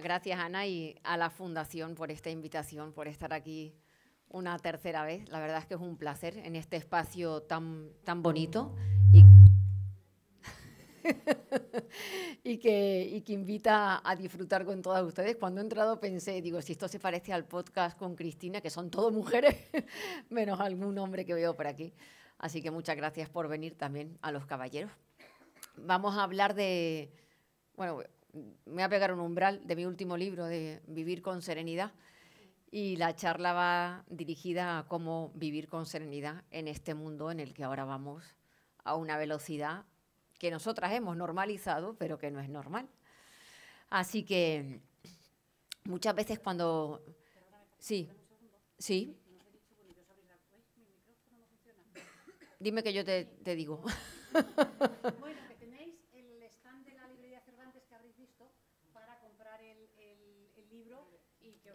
gracias, Ana, y a la Fundación por esta invitación, por estar aquí una tercera vez. La verdad es que es un placer en este espacio tan, tan bonito y, que, invita a disfrutar con todas ustedes. Cuando he entrado pensé, digo, si esto se parece al podcast con Cristina, que son todo mujeres, menos algún hombre que veo por aquí. Así que muchas gracias por venir también a los caballeros. Vamos a hablar de, bueno, me voy a pegar un umbral de mi último libro, de Vivir con Serenidad. Y la charla va dirigida a cómo vivir con serenidad en este mundo en el que ahora vamos a una velocidad que nosotras hemos normalizado, pero que no es normal. Así que muchas veces cuando... Sí, sí. Dime que yo te, digo. Bueno,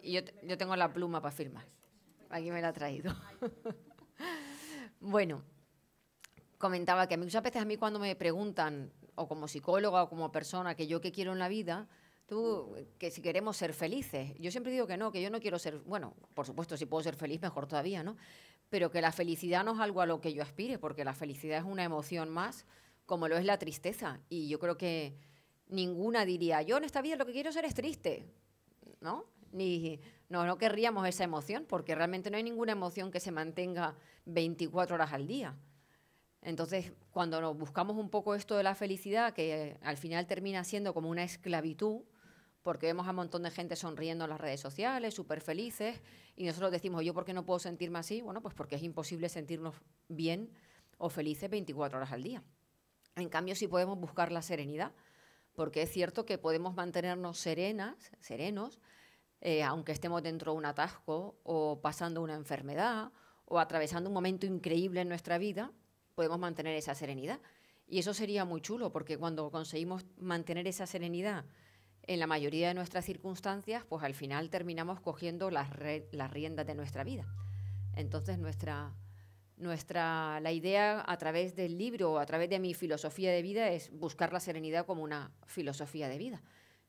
yo, yo tengo la pluma para firmar. Aquí me la ha traído. bueno, comentaba que muchas veces a mí cuando me preguntan, o como psicóloga o como persona, que yo qué quiero en la vida, tú, que si queremos ser felices. Yo siempre digo que no, que yo no quiero ser, bueno, por supuesto, si puedo ser feliz, mejor todavía, ¿no? Pero que la felicidad no es algo a lo que yo aspire, porque la felicidad es una emoción más, como lo es la tristeza. Y yo creo que ninguna diría, yo en esta vida lo que quiero ser es triste, ¿no? ni no, no querríamos esa emoción, porque realmente no hay ninguna emoción que se mantenga 24 horas al día. Entonces, cuando nos buscamos un poco esto de la felicidad, que al final termina siendo como una esclavitud, porque vemos a un montón de gente sonriendo en las redes sociales, súper felices, y nosotros decimos, ¿yo por qué no puedo sentirme así? Bueno, pues porque es imposible sentirnos bien o felices 24 horas al día. En cambio, sí podemos buscar la serenidad, porque es cierto que podemos mantenernos serenas, serenos, eh, aunque estemos dentro de un atasco o pasando una enfermedad o atravesando un momento increíble en nuestra vida, podemos mantener esa serenidad. Y eso sería muy chulo, porque cuando conseguimos mantener esa serenidad en la mayoría de nuestras circunstancias, pues al final terminamos cogiendo las, las riendas de nuestra vida. Entonces, nuestra, nuestra, la idea a través del libro o a través de mi filosofía de vida es buscar la serenidad como una filosofía de vida.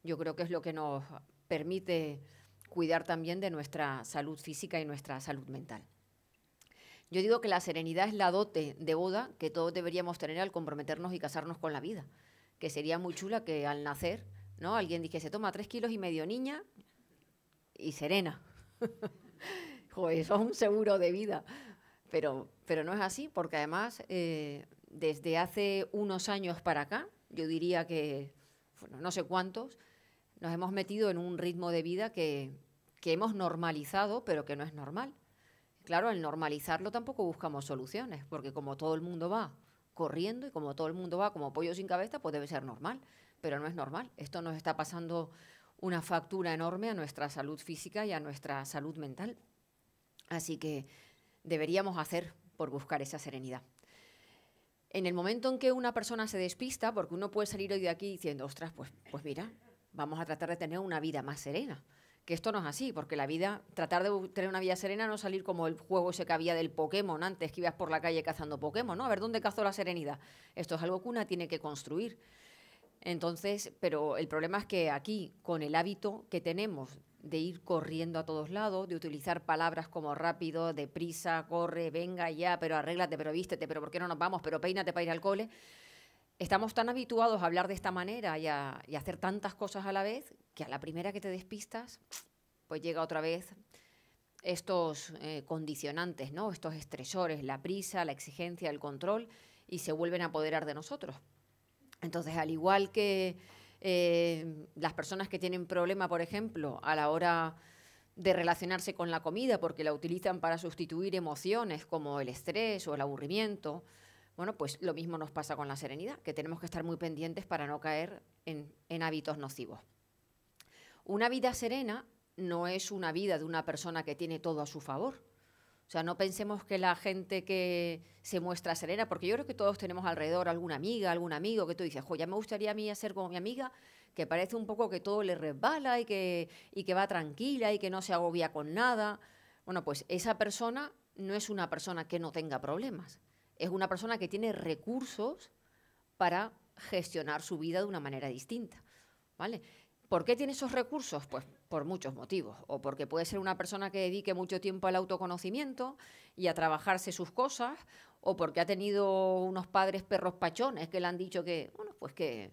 Yo creo que es lo que nos permite cuidar también de nuestra salud física y nuestra salud mental. Yo digo que la serenidad es la dote de boda que todos deberíamos tener al comprometernos y casarnos con la vida, que sería muy chula que al nacer, ¿no? Alguien se toma tres kilos y medio niña y serena. Joder, eso es un seguro de vida. Pero, pero no es así, porque además eh, desde hace unos años para acá, yo diría que, no sé cuántos, nos hemos metido en un ritmo de vida que, hemos normalizado, pero que no es normal. Claro, al normalizarlo tampoco buscamos soluciones, porque como todo el mundo va corriendo y como todo el mundo va como pollo sin cabeza, pues debe ser normal, pero no es normal. Esto nos está pasando una factura enorme a nuestra salud física y a nuestra salud mental. Así que deberíamos hacer por buscar esa serenidad. En el momento en que una persona se despista, porque uno puede salir hoy de aquí diciendo, ostras, pues, pues mira, vamos a tratar de tener una vida más serena. Que esto no es así, porque la vida, tratar de tener una vida serena no salir como el juego ese que del Pokémon antes, que ibas por la calle cazando Pokémon, ¿no? A ver, ¿dónde cazó la serenidad? Esto es algo que una tiene que construir. Entonces, pero el problema es que aquí, con el hábito que tenemos de ir corriendo a todos lados, de utilizar palabras como rápido, deprisa, corre, venga ya, pero arréglate, pero vístete, pero ¿por qué no nos vamos? Pero peínate para ir al cole estamos tan habituados a hablar de esta manera y a, hacer tantas cosas a la vez que a la primera que te despistas, pues llega otra vez estos eh, condicionantes, estos estresores, la prisa, la exigencia, el control, y se vuelven a apoderar de nosotros. Entonces, al igual que eh, las personas que tienen problema, por ejemplo, a la hora de relacionarse con la comida, porque la utilizan para sustituir emociones como el estrés o el aburrimiento, bueno, pues lo mismo nos pasa con la serenidad, que tenemos que estar muy pendientes para no caer en, hábitos nocivos. Una vida serena no es una vida de una persona que tiene todo a su favor. O sea, no pensemos que la gente que se muestra serena, porque yo creo que todos tenemos alrededor alguna amiga, algún amigo que tú dices, jo, ya me gustaría a mí hacer como mi amiga, que parece un poco que todo le resbala y que, y que va tranquila y que no se agobia con nada. Bueno, pues esa persona no es una persona que no tenga problemas es una persona que tiene recursos para gestionar su vida de una manera distinta. ¿Vale? ¿Por qué tiene esos recursos? Pues por muchos motivos. O porque puede ser una persona que dedique mucho tiempo al autoconocimiento y a trabajarse sus cosas, o porque ha tenido unos padres perros pachones que le han dicho que, pues que,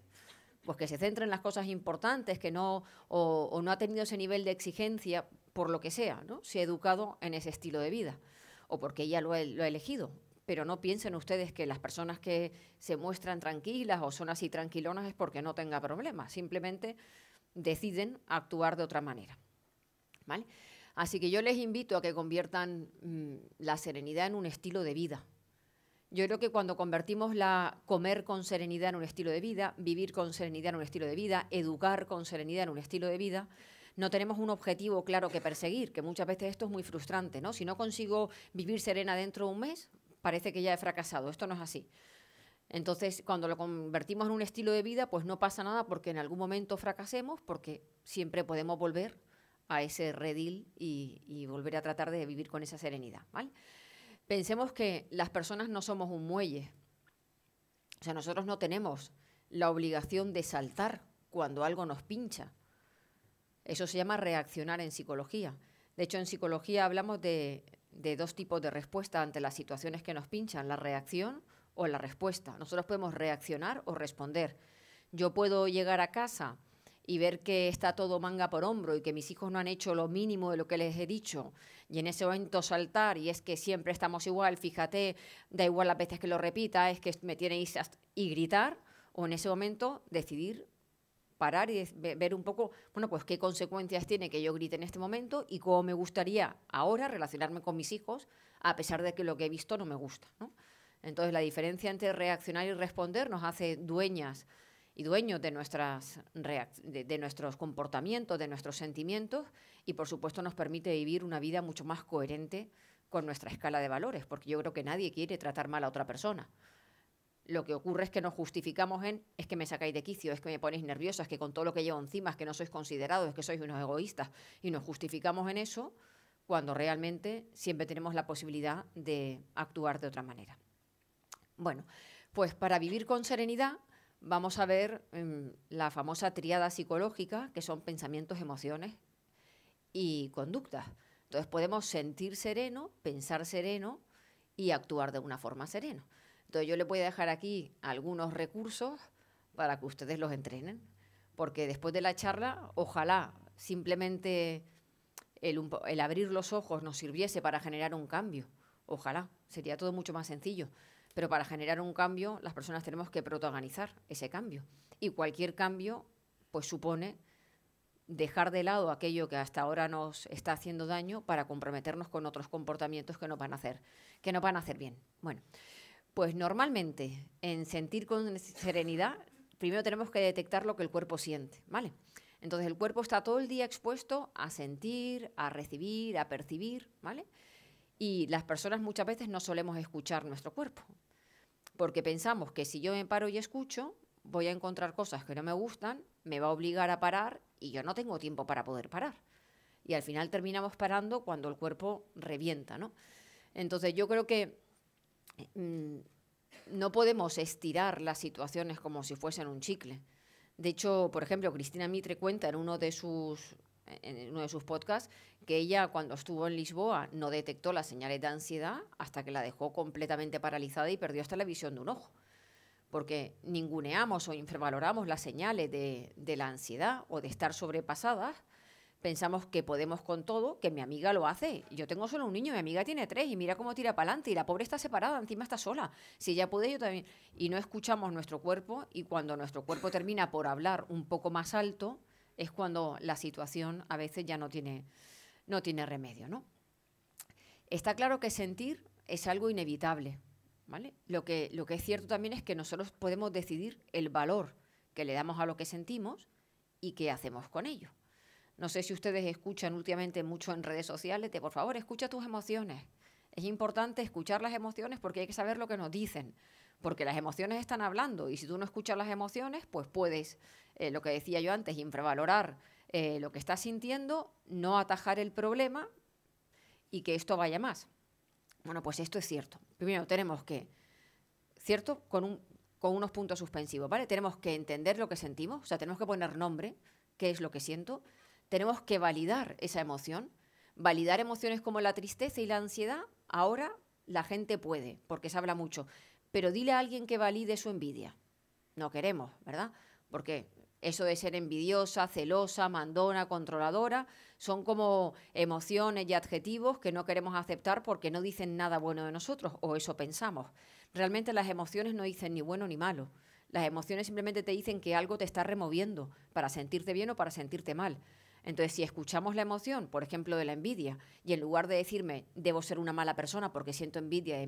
pues que se centra en las cosas importantes, que no, o, no ha tenido ese nivel de exigencia, por lo que sea, ¿no? Se ha educado en ese estilo de vida, o porque ella lo ha elegido, pero no piensen ustedes que las personas que se muestran tranquilas o son así tranquilonas es porque no tenga problemas, simplemente deciden actuar de otra manera. ¿Vale? Así que yo les invito a que conviertan mm, la serenidad en un estilo de vida. Yo creo que cuando convertimos la comer con serenidad en un estilo de vida, vivir con serenidad en un estilo de vida, educar con serenidad en un estilo de vida, no tenemos un objetivo claro que perseguir, que muchas veces esto es muy frustrante, ¿no? Si no consigo vivir serena dentro de un mes, parece que ya he fracasado. Esto no es así. Entonces, cuando lo convertimos en un estilo de vida, pues no pasa nada porque en algún momento fracasemos, porque siempre podemos volver a ese redil y, volver a tratar de vivir con esa serenidad. ¿vale? Pensemos que las personas no somos un muelle. O sea, nosotros no tenemos la obligación de saltar cuando algo nos pincha. Eso se llama reaccionar en psicología. De hecho, en psicología hablamos de de dos tipos de respuesta ante las situaciones que nos pinchan, la reacción o la respuesta. Nosotros podemos reaccionar o responder. Yo puedo llegar a casa y ver que está todo manga por hombro y que mis hijos no han hecho lo mínimo de lo que les he dicho y en ese momento saltar y es que siempre estamos igual, fíjate, da igual las veces que lo repita, es que me tiene y gritar o en ese momento decidir y ver un poco, bueno, pues qué consecuencias tiene que yo grite en este momento y cómo me gustaría ahora relacionarme con mis hijos, a pesar de que lo que he visto no me gusta. Entonces, la diferencia entre reaccionar y responder nos hace dueñas y dueños de, nuestros comportamientos, de nuestros sentimientos y, por supuesto, nos permite vivir una vida mucho más coherente con nuestra escala de valores, porque yo creo que nadie quiere tratar mal a otra persona. Lo que ocurre es que nos justificamos en es que me sacáis de quicio, es que me ponéis nerviosa, es que con todo lo que llevo encima, es que no sois considerados, es que sois unos egoístas. Y nos justificamos en eso cuando realmente siempre tenemos la posibilidad de actuar de otra manera. Bueno, pues para vivir con serenidad vamos a ver em, la famosa triada psicológica, que son pensamientos, emociones y conductas. Entonces podemos sentir sereno, pensar sereno y actuar de una forma serena yo le voy a dejar aquí algunos recursos para que ustedes los entrenen, porque después de la charla, ojalá simplemente el, abrir los ojos nos sirviese para generar un cambio. Ojalá, sería todo mucho más sencillo. Pero para generar un cambio, las personas tenemos que protagonizar ese cambio. Y cualquier cambio, pues supone dejar de lado aquello que hasta ahora nos está haciendo daño para comprometernos con otros comportamientos que nos van a hacer, que van a hacer bien. Bueno. Pues normalmente, en sentir con serenidad, primero tenemos que detectar lo que el cuerpo siente, ¿vale? Entonces el cuerpo está todo el día expuesto a sentir, a recibir, a percibir, ¿vale? Y las personas muchas veces no solemos escuchar nuestro cuerpo, porque pensamos que si yo me paro y escucho, voy a encontrar cosas que no me gustan, me va a obligar a parar y yo no tengo tiempo para poder parar. Y al final terminamos parando cuando el cuerpo revienta, ¿no? Entonces yo creo que Mm, no podemos estirar las situaciones como si fuesen un chicle. De hecho, por ejemplo, Cristina Mitre cuenta en uno de sus uno de sus podcasts que ella cuando estuvo en Lisboa no detectó las señales de ansiedad hasta que la dejó completamente paralizada y perdió hasta la visión de un ojo. Porque ninguneamos o infravaloramos las señales de, de la ansiedad o de estar sobrepasadas pensamos que podemos con todo, que mi amiga lo hace. Yo tengo solo un niño, mi amiga tiene tres y mira cómo tira para adelante y la pobre está separada, encima está sola. Si ella puede, yo también. Y no escuchamos nuestro cuerpo y cuando nuestro cuerpo termina por hablar un poco más alto, es cuando la situación a veces ya no tiene, no tiene remedio, ¿no? Está claro que sentir es algo inevitable, ¿vale? Lo que, lo que es cierto también es que nosotros podemos decidir el valor que le damos a lo que sentimos y qué hacemos con ello. No sé si ustedes escuchan últimamente mucho en redes sociales de, por favor, escucha tus emociones. Es importante escuchar las emociones porque hay que saber lo que nos dicen, porque las emociones están hablando y si tú no escuchas las emociones, pues puedes, eh, lo que decía yo antes, infravalorar eh, lo que estás sintiendo, no atajar el problema y que esto vaya más. Bueno, pues esto es cierto. Primero tenemos que, cierto, con, con unos puntos suspensivos, ¿vale? Tenemos que entender lo que sentimos, o sea, tenemos que poner nombre, qué es lo que siento, tenemos que validar esa emoción. Validar emociones como la tristeza y la ansiedad, ahora la gente puede, porque se habla mucho. Pero dile a alguien que valide su envidia. No queremos, ¿verdad? Porque eso de ser envidiosa, celosa, mandona, controladora, son como emociones y adjetivos que no queremos aceptar porque no dicen nada bueno de nosotros, o eso pensamos. Realmente las emociones no dicen ni bueno ni malo. Las emociones simplemente te dicen que algo te está removiendo para sentirte bien o para sentirte mal. Entonces, si escuchamos la emoción, por ejemplo, de la envidia, y en lugar de decirme, debo ser una mala persona porque siento envidia de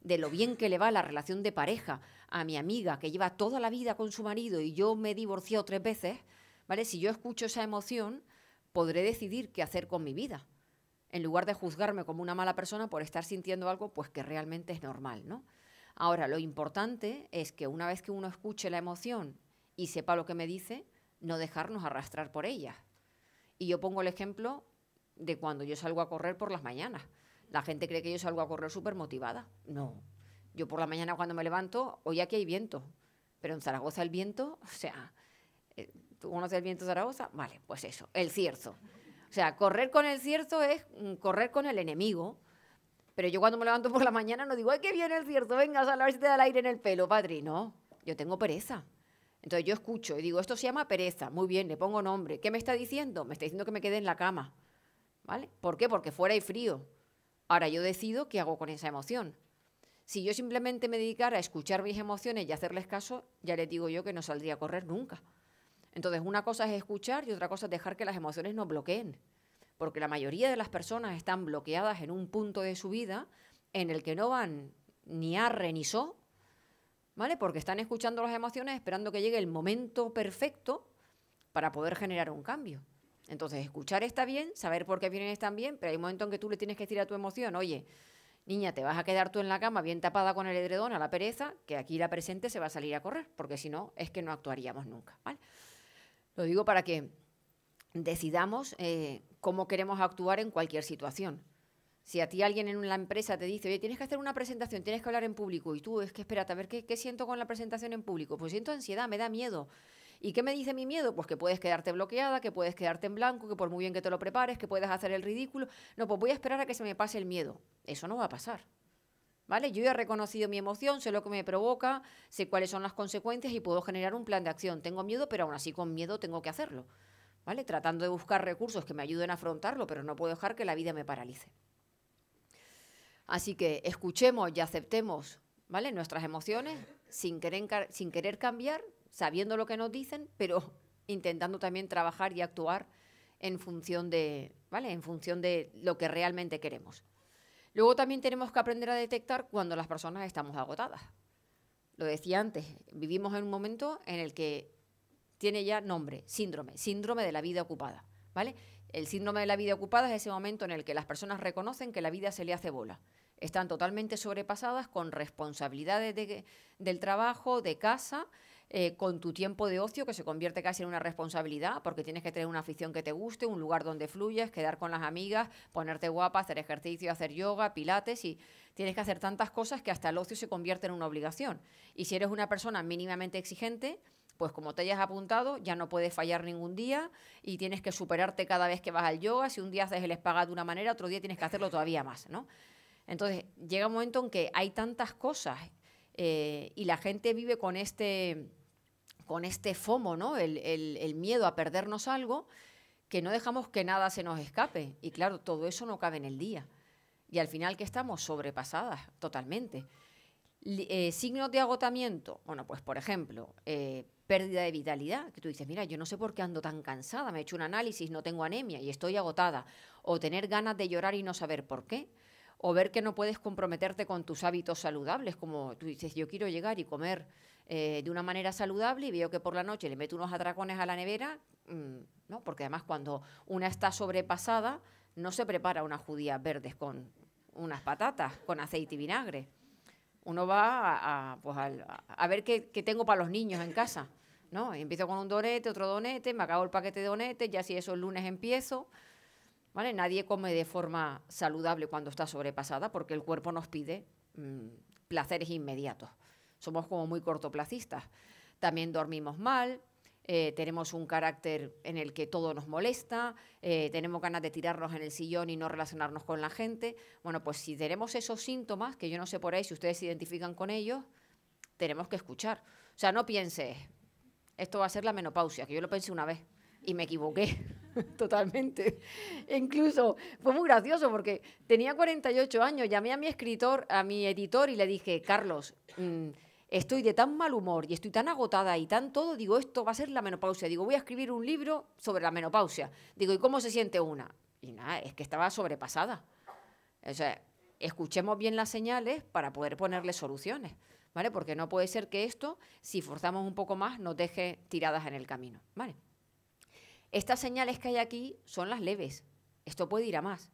de lo bien que le va la relación de pareja a mi amiga que lleva toda la vida con su marido y yo me he divorciado tres veces, ¿vale? Si yo escucho esa emoción, podré decidir qué hacer con mi vida. En lugar de juzgarme como una mala persona por estar sintiendo algo pues que realmente es normal, ¿no? Ahora, lo importante es que una vez que uno escuche la emoción y sepa lo que me dice, no dejarnos arrastrar por ella. Y yo pongo el ejemplo de cuando yo salgo a correr por las mañanas. La gente cree que yo salgo a correr súper motivada. No. Yo por la mañana cuando me levanto, hoy aquí hay viento. Pero en Zaragoza el viento, o sea, eh, ¿tú conoces el viento de Zaragoza? Vale, pues eso, el cierzo. O sea, correr con el cierzo es mm, correr con el enemigo. Pero yo cuando me levanto por la mañana no digo, ¡ay, qué bien el cierzo! Venga, a ver si te da el aire en el pelo, padre. No, yo tengo pereza. Entonces yo escucho y digo, esto se llama pereza, muy bien, le pongo nombre. ¿Qué me está diciendo? Me está diciendo que me quede en la cama. ¿Vale? ¿Por qué? Porque fuera hay frío. Ahora yo decido qué hago con esa emoción. Si yo simplemente me dedicara a escuchar mis emociones y hacerles caso, ya le digo yo que no saldría a correr nunca. Entonces, una cosa es escuchar y otra cosa es dejar que las emociones nos bloqueen. Porque la mayoría de las personas están bloqueadas en un punto de su vida en el que no van ni arre ni so ¿vale? Porque están escuchando las emociones esperando que llegue el momento perfecto para poder generar un cambio. Entonces, escuchar está bien, saber por qué vienen están bien, pero hay un momento en que tú le tienes que decir a tu emoción, oye, niña, te vas a quedar tú en la cama bien tapada con el edredón a la pereza, que aquí la presente se va a salir a correr, porque si no, es que no actuaríamos nunca, Lo digo para que decidamos eh, cómo queremos actuar en cualquier situación. Si a ti alguien en la empresa te dice, oye, tienes que hacer una presentación, tienes que hablar en público, y tú, es que espérate, a ver, ¿qué, siento con la presentación en público? Pues siento ansiedad, me da miedo. ¿Y qué me dice mi miedo? Pues que puedes quedarte bloqueada, que puedes quedarte en blanco, que por muy bien que te lo prepares, que puedes hacer el ridículo. No, pues voy a esperar a que se me pase el miedo. Eso no va a pasar. ¿Vale? Yo ya he reconocido mi emoción, sé lo que me provoca, sé cuáles son las consecuencias y puedo generar un plan de acción. Tengo miedo, pero aún así con miedo tengo que hacerlo. ¿Vale? Tratando de buscar recursos que me ayuden a afrontarlo, pero no puedo dejar que la vida me paralice. Así que escuchemos y aceptemos ¿vale? nuestras emociones sin querer, sin querer cambiar, sabiendo lo que nos dicen, pero intentando también trabajar y actuar en función de, ¿vale? en función de lo que realmente queremos. Luego también tenemos que aprender a detectar cuando las personas estamos agotadas. Lo decía antes, vivimos en un momento en el que tiene ya nombre, síndrome, síndrome de la vida ocupada, ¿vale? El síndrome de la vida ocupada es ese momento en el que las personas reconocen que la vida se le hace bola. Están totalmente sobrepasadas con responsabilidades del trabajo, de casa, eh, con tu tiempo de ocio, que se convierte casi en una responsabilidad, porque tienes que tener una afición que te guste, un lugar donde fluyas, quedar con las amigas, ponerte guapa, hacer ejercicio, hacer yoga, pilates, y tienes que hacer tantas cosas que hasta el ocio se convierte en una obligación. Y si eres una persona mínimamente exigente, pues como te hayas apuntado, ya no puedes fallar ningún día y tienes que superarte cada vez que vas al yoga. Si un día haces el espagat de una manera, otro día tienes que hacerlo todavía más, ¿no? Entonces, llega un momento en que hay tantas cosas eh, y la gente vive con este, con este FOMO, ¿no? El, miedo a perdernos algo, que no dejamos que nada se nos escape. Y claro, todo eso no cabe en el día. Y al final que estamos sobrepasadas totalmente. Eh, signos de agotamiento. Bueno, pues por ejemplo, eh, pérdida de vitalidad, que tú dices, mira, yo no sé por qué ando tan cansada, me he hecho un análisis, no tengo anemia y estoy agotada, o tener ganas de llorar y no saber por qué, o ver que no puedes comprometerte con tus hábitos saludables, como tú dices, yo quiero llegar y comer eh, de una manera saludable y veo que por la noche le meto unos atracones a la nevera, mm, ¿no? porque además cuando una está sobrepasada, no se prepara una judía verdes con unas patatas, con aceite y vinagre uno va a, pues, ver qué, tengo para los niños en casa, ¿no? empiezo con un donete, otro donete, me acabo el paquete de donetes, ya si eso el lunes empiezo, ¿vale? Nadie come de forma saludable cuando está sobrepasada porque el cuerpo nos pide mm, placeres inmediatos. Somos como muy cortoplacistas. También dormimos mal, eh, tenemos un carácter en el que todo nos molesta, eh, tenemos ganas de tirarnos en el sillón y no relacionarnos con la gente. Bueno, pues si tenemos esos síntomas, que yo no sé por ahí si ustedes se identifican con ellos, tenemos que escuchar. O sea, no piense, esto va a ser la menopausia, que yo lo pensé una vez y me equivoqué totalmente. E incluso fue muy gracioso porque tenía 48 años, llamé a mi escritor, a mi editor y le dije, Carlos, mm, estoy de tan mal humor y estoy tan agotada y tan todo, digo, esto va a ser la menopausia. Digo, voy a escribir un libro sobre la menopausia. Digo, ¿y cómo se siente una? Y nada, es que estaba sobrepasada. O sea, escuchemos bien las señales para poder ponerle soluciones, ¿vale? Porque no puede ser que esto, si forzamos un poco más, nos deje tiradas en el camino, ¿vale? Estas señales que hay aquí son las leves. Esto puede ir a más.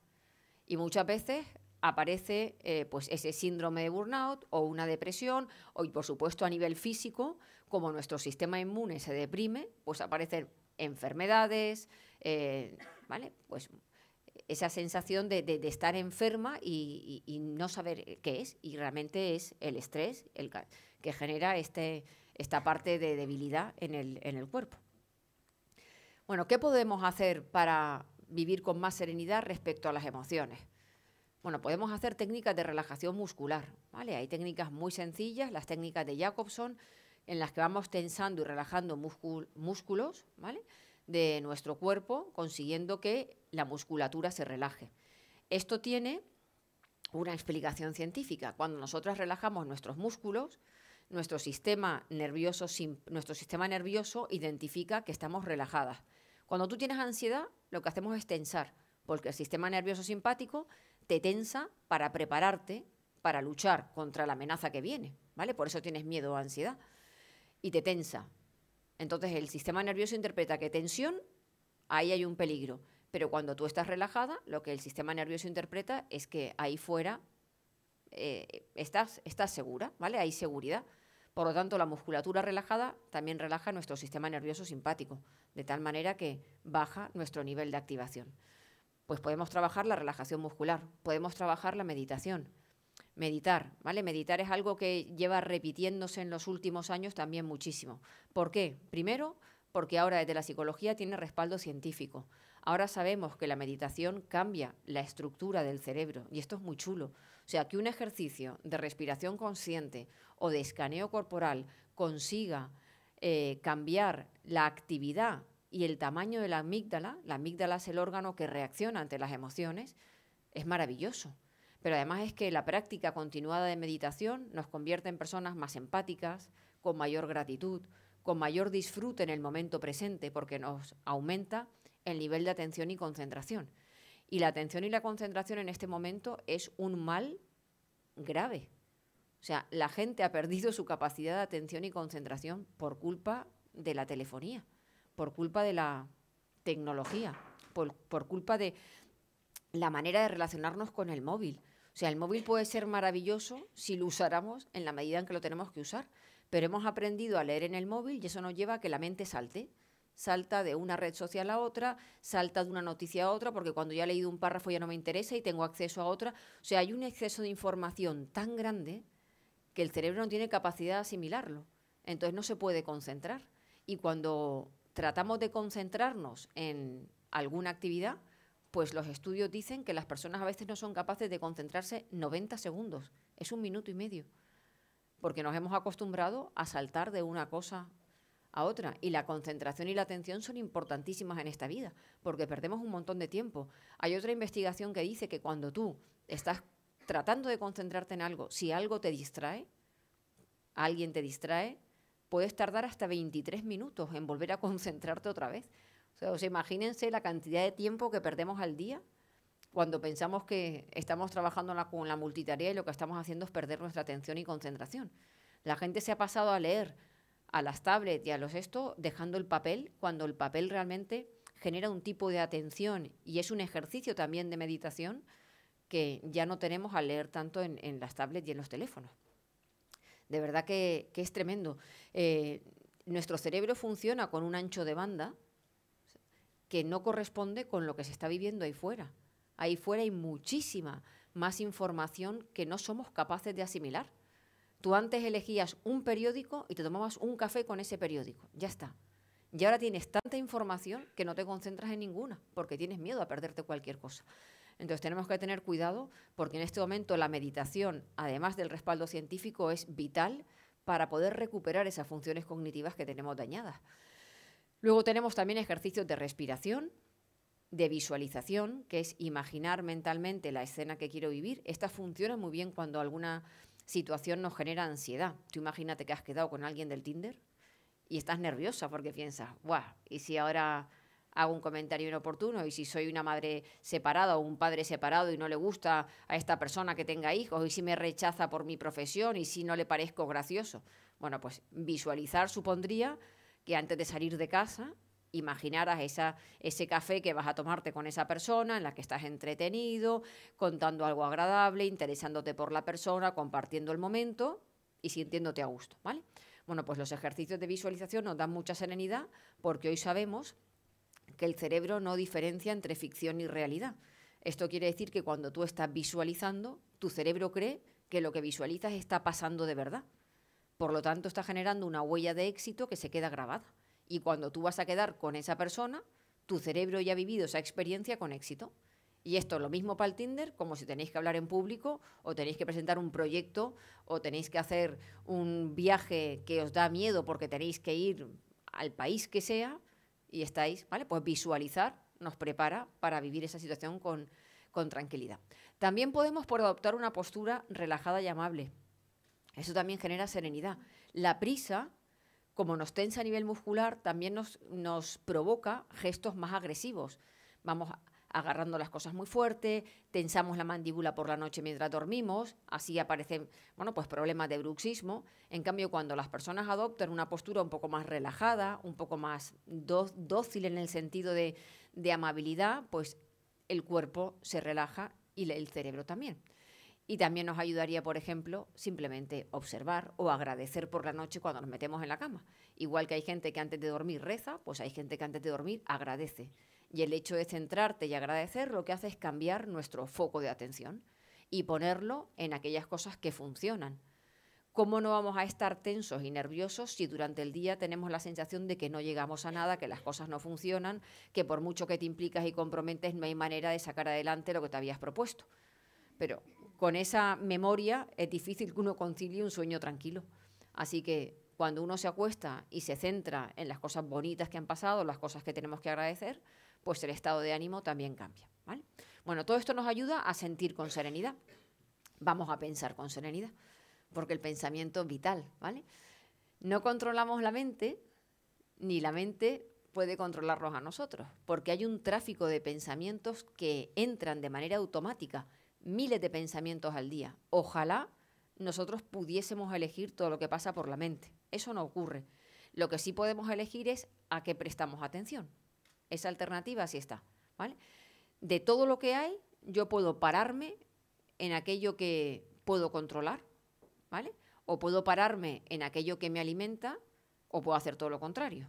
Y muchas veces aparece eh, pues ese síndrome de burnout o una depresión, o, y por supuesto a nivel físico, como nuestro sistema inmune se deprime, pues aparecen enfermedades, eh, ¿vale? Pues esa sensación de, estar enferma y, no saber qué es, y realmente es el estrés el que genera este, esta parte de debilidad en el cuerpo. Bueno, ¿qué podemos hacer para vivir con más serenidad respecto a las emociones? Bueno, podemos hacer técnicas de relajación muscular, ¿vale? Hay técnicas muy sencillas, las técnicas de Jacobson, en las que vamos tensando y relajando músculos, ¿vale? De nuestro cuerpo, consiguiendo que la musculatura se relaje. Esto tiene una explicación científica. Cuando nosotros relajamos nuestros músculos, nuestro sistema nervioso, nuestro sistema nervioso identifica que estamos relajadas. Cuando tú tienes ansiedad, lo que hacemos es tensar, porque el sistema nervioso simpático te tensa para prepararte para luchar contra la amenaza que viene, ¿vale? Por eso tienes miedo o ansiedad y te tensa. Entonces el sistema nervioso interpreta que tensión, ahí hay un peligro, pero cuando tú estás relajada, lo que el sistema nervioso interpreta es que ahí fuera eh, estás, estás segura, ¿vale? Hay seguridad. Por lo tanto, la musculatura relajada también relaja nuestro sistema nervioso simpático, de tal manera que baja nuestro nivel de activación. Pues podemos trabajar la relajación muscular, podemos trabajar la meditación. Meditar, ¿vale? Meditar es algo que lleva repitiéndose en los últimos años también muchísimo. ¿Por qué? Primero, porque ahora desde la psicología tiene respaldo científico. Ahora sabemos que la meditación cambia la estructura del cerebro y esto es muy chulo. O sea, que un ejercicio de respiración consciente o de escaneo corporal consiga eh, cambiar la actividad y el tamaño de la amígdala, la amígdala es el órgano que reacciona ante las emociones, es maravilloso. Pero además es que la práctica continuada de meditación nos convierte en personas más empáticas, con mayor gratitud, con mayor disfrute en el momento presente, porque nos aumenta el nivel de atención y concentración. Y la atención y la concentración en este momento es un mal grave. O sea, la gente ha perdido su capacidad de atención y concentración por culpa de la telefonía por culpa de la tecnología, por, culpa de la manera de relacionarnos con el móvil. O sea, el móvil puede ser maravilloso si lo usáramos en la medida en que lo tenemos que usar, pero hemos aprendido a leer en el móvil y eso nos lleva a que la mente salte. Salta de una red social a otra, salta de una noticia a otra, porque cuando ya he leído un párrafo ya no me interesa y tengo acceso a otra. O sea, hay un exceso de información tan grande que el cerebro no tiene capacidad de asimilarlo. Entonces no se puede concentrar. Y cuando tratamos de concentrarnos en alguna actividad, pues los estudios dicen que las personas a veces no son capaces de concentrarse 90 segundos, es un minuto y medio, porque nos hemos acostumbrado a saltar de una cosa a otra. Y la concentración y la atención son importantísimas en esta vida, porque perdemos un montón de tiempo. Hay otra investigación que dice que cuando tú estás tratando de concentrarte en algo, si algo te distrae, alguien te distrae, puedes tardar hasta 23 minutos en volver a concentrarte otra vez. O sea, imagínense la cantidad de tiempo que perdemos al día cuando pensamos que estamos trabajando con la multitarea y lo que estamos haciendo es perder nuestra atención y concentración. La gente se ha pasado a leer a las tablets y a los esto dejando el papel cuando el papel realmente genera un tipo de atención y es un ejercicio también de meditación que ya no tenemos al leer tanto en las tablets y en los teléfonos. De verdad que, es tremendo. Eh, nuestro cerebro funciona con un ancho de banda que no corresponde con lo que se está viviendo ahí fuera. Ahí fuera hay muchísima más información que no somos capaces de asimilar. Tú antes elegías un periódico y te tomabas un café con ese periódico. Ya está. Y ahora tienes tanta información que no te concentras en ninguna, porque tienes miedo a perderte cualquier cosa. Entonces tenemos que tener cuidado porque en este momento la meditación, además del respaldo científico, es vital para poder recuperar esas funciones cognitivas que tenemos dañadas. Luego tenemos también ejercicios de respiración, de visualización, que es imaginar mentalmente la escena que quiero vivir. Esta funciona muy bien cuando alguna situación nos genera ansiedad. Tú imagínate que has quedado con alguien del Tinder y estás nerviosa porque piensas, guau, ¿y si ahora hago un comentario inoportuno y si soy una madre separada o un padre separado y no le gusta a esta persona que tenga hijos y si me rechaza por mi profesión y si no le parezco gracioso. Bueno, pues visualizar supondría que antes de salir de casa imaginaras esa, ese café que vas a tomarte con esa persona, en la que estás entretenido, contando algo agradable, interesándote por la persona, compartiendo el momento y sintiéndote a gusto, ¿vale? Bueno, pues los ejercicios de visualización nos dan mucha serenidad porque hoy sabemos el cerebro no diferencia entre ficción y realidad. Esto quiere decir que cuando tú estás visualizando, tu cerebro cree que lo que visualizas está pasando de verdad. Por lo tanto, está generando una huella de éxito que se queda grabada. Y cuando tú vas a quedar con esa persona, tu cerebro ya ha vivido esa experiencia con éxito. Y esto es lo mismo para el Tinder, como si tenéis que hablar en público, o tenéis que presentar un proyecto, o tenéis que hacer un viaje que os da miedo porque tenéis que ir al país que sea, y estáis, ¿vale? Pues visualizar nos prepara para vivir esa situación con, con tranquilidad. También podemos por adoptar una postura relajada y amable. Eso también genera serenidad. La prisa, como nos tensa a nivel muscular, también nos, nos provoca gestos más agresivos. Vamos a, agarrando las cosas muy fuerte, tensamos la mandíbula por la noche mientras dormimos, así aparecen, bueno, pues problemas de bruxismo. En cambio, cuando las personas adoptan una postura un poco más relajada, un poco más dócil en el sentido de, de amabilidad, pues el cuerpo se relaja y el cerebro también. Y también nos ayudaría, por ejemplo, simplemente observar o agradecer por la noche cuando nos metemos en la cama. Igual que hay gente que antes de dormir reza, pues hay gente que antes de dormir agradece. Y el hecho de centrarte y agradecer lo que hace es cambiar nuestro foco de atención y ponerlo en aquellas cosas que funcionan. ¿Cómo no vamos a estar tensos y nerviosos si durante el día tenemos la sensación de que no llegamos a nada, que las cosas no funcionan, que por mucho que te implicas y comprometes no hay manera de sacar adelante lo que te habías propuesto? Pero con esa memoria es difícil que uno concilie un sueño tranquilo. Así que cuando uno se acuesta y se centra en las cosas bonitas que han pasado, las cosas que tenemos que agradecer, pues el estado de ánimo también cambia. ¿vale? Bueno, todo esto nos ayuda a sentir con serenidad. Vamos a pensar con serenidad, porque el pensamiento es vital. ¿vale? No controlamos la mente, ni la mente puede controlarnos a nosotros, porque hay un tráfico de pensamientos que entran de manera automática, miles de pensamientos al día. Ojalá nosotros pudiésemos elegir todo lo que pasa por la mente. Eso no ocurre. Lo que sí podemos elegir es a qué prestamos atención. Esa alternativa sí está, ¿vale? De todo lo que hay, yo puedo pararme en aquello que puedo controlar, ¿vale? O puedo pararme en aquello que me alimenta, o puedo hacer todo lo contrario,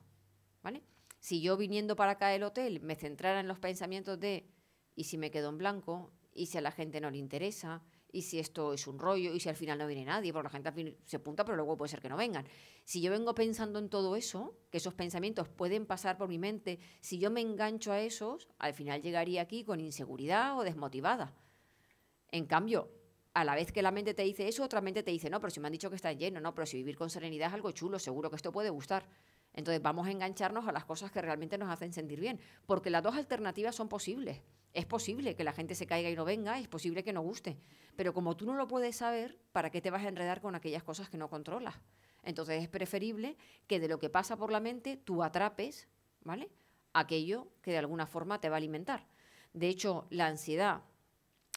¿vale? Si yo viniendo para acá del hotel me centrara en los pensamientos de, ¿y si me quedo en blanco? ¿Y si a la gente no le interesa? y si esto es un rollo y si al final no viene nadie, porque la gente se punta, pero luego puede ser que no vengan. Si yo vengo pensando en todo eso, que esos pensamientos pueden pasar por mi mente, si yo me engancho a esos, al final llegaría aquí con inseguridad o desmotivada. En cambio, a la vez que la mente te dice eso, otra mente te dice, no, pero si me han dicho que está lleno, no, pero si vivir con serenidad es algo chulo, seguro que esto puede gustar. Entonces vamos a engancharnos a las cosas que realmente nos hacen sentir bien, porque las dos alternativas son posibles. Es posible que la gente se caiga y no venga, es posible que no guste, pero como tú no lo puedes saber, ¿para qué te vas a enredar con aquellas cosas que no controlas? Entonces es preferible que de lo que pasa por la mente tú atrapes, ¿vale? Aquello que de alguna forma te va a alimentar. De hecho, la ansiedad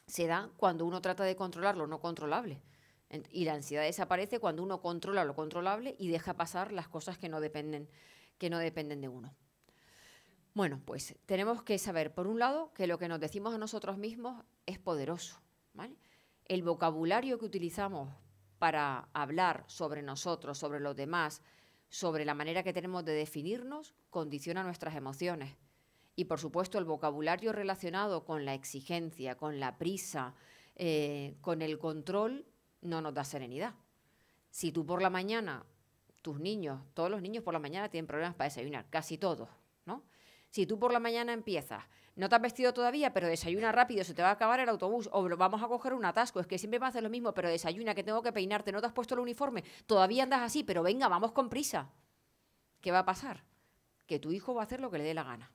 se da cuando uno trata de controlar lo no controlable. Y la ansiedad desaparece cuando uno controla lo controlable y deja pasar las cosas que no dependen, que no dependen de uno. Bueno, pues tenemos que saber, por un lado, que lo que nos decimos a nosotros mismos es poderoso. El vocabulario que utilizamos para hablar sobre nosotros, sobre los demás, sobre la manera que tenemos de definirnos, condiciona nuestras emociones. Y por supuesto el vocabulario relacionado con la exigencia, con la prisa, eh, con el control, no nos da serenidad. Si tú por la mañana, tus niños, todos los niños por la mañana tienen problemas para desayunar, casi todos, si tú por la mañana empiezas, no te has vestido todavía, pero desayuna rápido, se te va a acabar el autobús o vamos a coger un atasco, es que siempre me hacer lo mismo, pero desayuna, que tengo que peinarte, no te has puesto el uniforme, todavía andas así, pero venga, vamos con prisa. ¿Qué va a pasar? Que tu hijo va a hacer lo que le dé la gana.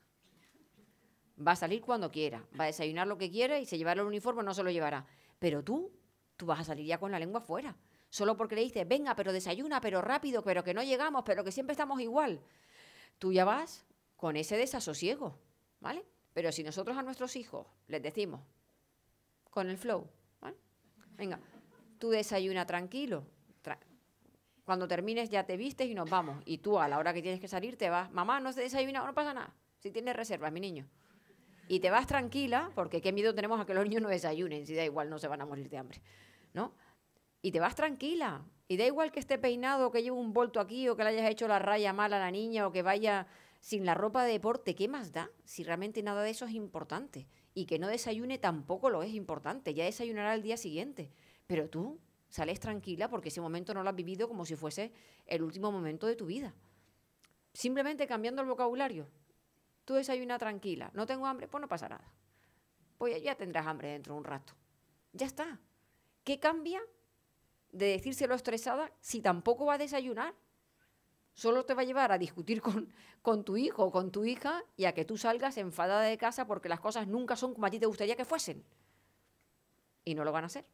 Va a salir cuando quiera, va a desayunar lo que quiera y se llevará el uniforme no se lo llevará. Pero tú, tú vas a salir ya con la lengua fuera. Solo porque le dices, venga, pero desayuna, pero rápido, pero que no llegamos, pero que siempre estamos igual. Tú ya vas con ese desasosiego, ¿vale? Pero si nosotros a nuestros hijos les decimos, con el flow, ¿vale? Venga, tú desayuna tranquilo, cuando termines ya te vistes y nos vamos, y tú a la hora que tienes que salir te vas, mamá, no se desayuna, no pasa nada, si tienes reservas, mi niño. Y te vas tranquila, porque qué miedo tenemos a que los niños no desayunen, si da igual, no se van a morir de hambre, ¿no? Y te vas tranquila, y da igual que esté peinado, que lleve un volto aquí, o que le hayas hecho la raya mal a la niña, o que vaya sin la ropa de deporte, ¿qué más da? Si realmente nada de eso es importante. Y que no desayune tampoco lo es importante, ya desayunará el día siguiente. Pero tú sales tranquila porque ese momento no lo has vivido como si fuese el último momento de tu vida. Simplemente cambiando el vocabulario. Tú desayuna tranquila, no tengo hambre, pues no pasa nada. Pues ya tendrás hambre dentro de un rato. Ya está. ¿Qué cambia de decírselo estresada si tampoco va a desayunar? solo te va a llevar a discutir con, tu hijo o con tu hija y a que tú salgas enfadada de casa porque las cosas nunca son como a ti te gustaría que fuesen. Y no lo van a hacer.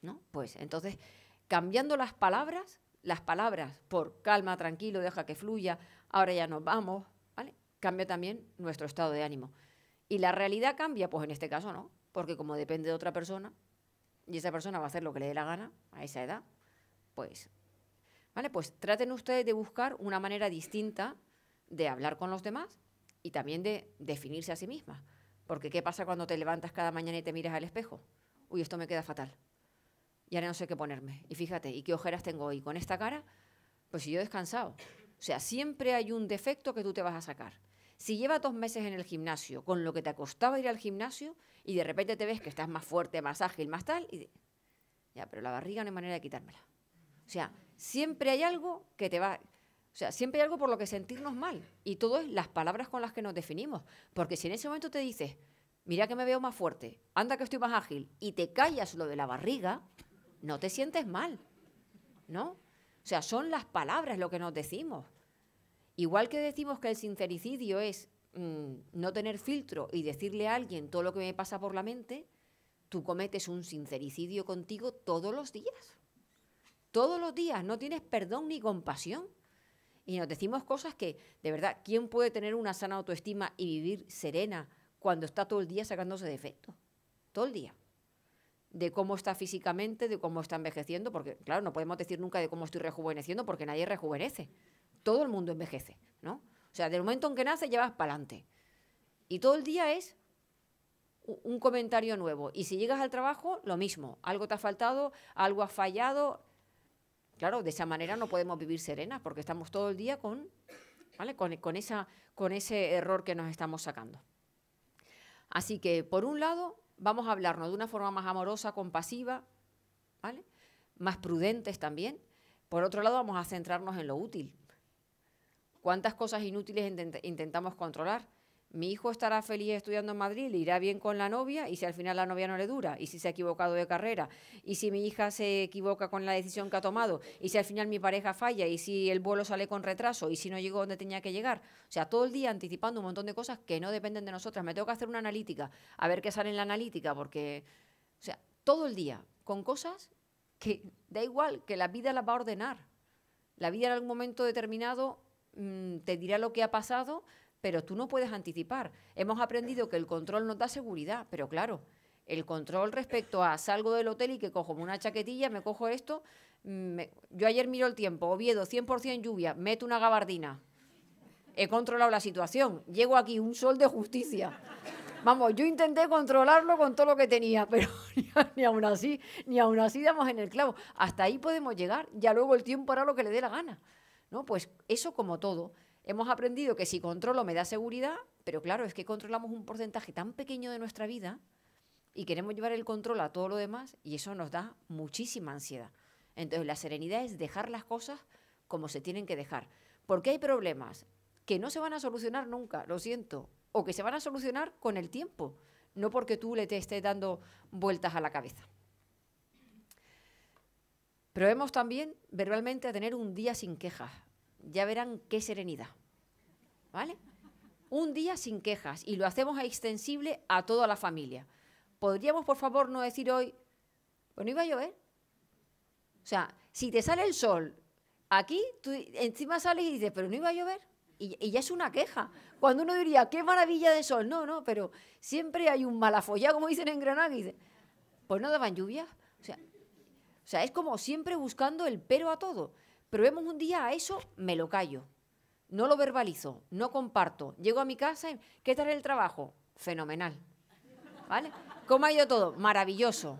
¿No? Pues entonces, cambiando las palabras, las palabras por calma, tranquilo, deja que fluya, ahora ya nos vamos, ¿vale? Cambia también nuestro estado de ánimo. ¿Y la realidad cambia? Pues en este caso no, porque como depende de otra persona, y esa persona va a hacer lo que le dé la gana a esa edad, pues ¿Vale? Pues traten ustedes de buscar una manera distinta de hablar con los demás y también de definirse a sí misma. Porque ¿qué pasa cuando te levantas cada mañana y te miras al espejo? Uy, esto me queda fatal. Y ahora no sé qué ponerme. Y fíjate, ¿y qué ojeras tengo hoy? Con esta cara, pues si yo he descansado. O sea, siempre hay un defecto que tú te vas a sacar. Si llevas dos meses en el gimnasio con lo que te acostaba ir al gimnasio y de repente te ves que estás más fuerte, más ágil, más tal, y ya, pero la barriga no hay manera de quitármela. O sea, siempre hay algo que te va... O sea, siempre hay algo por lo que sentirnos mal. Y todo es las palabras con las que nos definimos. Porque si en ese momento te dices, mira que me veo más fuerte, anda que estoy más ágil, y te callas lo de la barriga, no te sientes mal. ¿No? O sea, son las palabras lo que nos decimos. Igual que decimos que el sincericidio es mm, no tener filtro y decirle a alguien todo lo que me pasa por la mente, tú cometes un sincericidio contigo todos los días todos los días, no tienes perdón ni compasión. Y nos decimos cosas que, de verdad, ¿quién puede tener una sana autoestima y vivir serena cuando está todo el día sacándose defectos? Todo el día. De cómo está físicamente, de cómo está envejeciendo, porque, claro, no podemos decir nunca de cómo estoy rejuveneciendo porque nadie rejuvenece. Todo el mundo envejece, ¿no? O sea, del momento en que nace, llevas para adelante. Y todo el día es un comentario nuevo. Y si llegas al trabajo, lo mismo. Algo te ha faltado, algo ha fallado, Claro, de esa manera no podemos vivir serenas porque estamos todo el día con, con, ese error que nos estamos sacando. Así que, por un lado, vamos a hablarnos de una forma más amorosa, compasiva, más prudentes también. Por otro lado, vamos a centrarnos en lo útil. ¿Cuántas cosas inútiles intentamos controlar? mi hijo estará feliz estudiando en Madrid, le irá bien con la novia y si al final la novia no le dura y si se ha equivocado de carrera y si mi hija se equivoca con la decisión que ha tomado y si al final mi pareja falla y si el vuelo sale con retraso y si no llegó donde tenía que llegar. O sea, todo el día anticipando un montón de cosas que no dependen de nosotras. Me tengo que hacer una analítica, a ver qué sale en la analítica porque, o sea, todo el día con cosas que da igual, que la vida las va a ordenar. La vida en algún momento determinado mm, te dirá lo que ha pasado pero tú no puedes anticipar. Hemos aprendido que el control nos da seguridad, pero claro, el control respecto a salgo del hotel y que cojo una chaquetilla, me cojo esto. Mm, yo ayer miro el tiempo, Oviedo, 100% lluvia, meto una gabardina. He controlado la situación. Llego aquí, un sol de justicia. Vamos, yo intenté controlarlo con todo lo que tenía, pero ni, aún así, ni aún así damos en el clavo. Hasta ahí podemos llegar, ya luego el tiempo hará lo que le dé la gana. ¿No? Pues eso como todo hemos aprendido que si controlo me da seguridad, pero claro, es que controlamos un porcentaje tan pequeño de nuestra vida y queremos llevar el control a todo lo demás y eso nos da muchísima ansiedad. Entonces, la serenidad es dejar las cosas como se tienen que dejar. Porque hay problemas que no se van a solucionar nunca, lo siento, o que se van a solucionar con el tiempo, no porque tú le te estés dando vueltas a la cabeza. Probemos también verbalmente a tener un día sin quejas, ya verán qué serenidad. ¿Vale? Un día sin quejas y lo hacemos extensible a toda la familia. ¿Podríamos, por favor, no decir hoy, pues no iba a llover? O sea, si te sale el sol aquí, encima sales y dices, pero no iba a llover. Y, ya es una queja. Cuando uno diría, qué maravilla de sol. No, no, pero siempre hay un malafollado, como dicen en Granada, y dice, pues no daban lluvias. O sea, o sea, es como siempre buscando el pero a todo vemos un día a eso, me lo callo. No lo verbalizo, no comparto. Llego a mi casa y, ¿qué tal el trabajo? Fenomenal. ¿Vale? ¿Cómo ha ido todo? Maravilloso.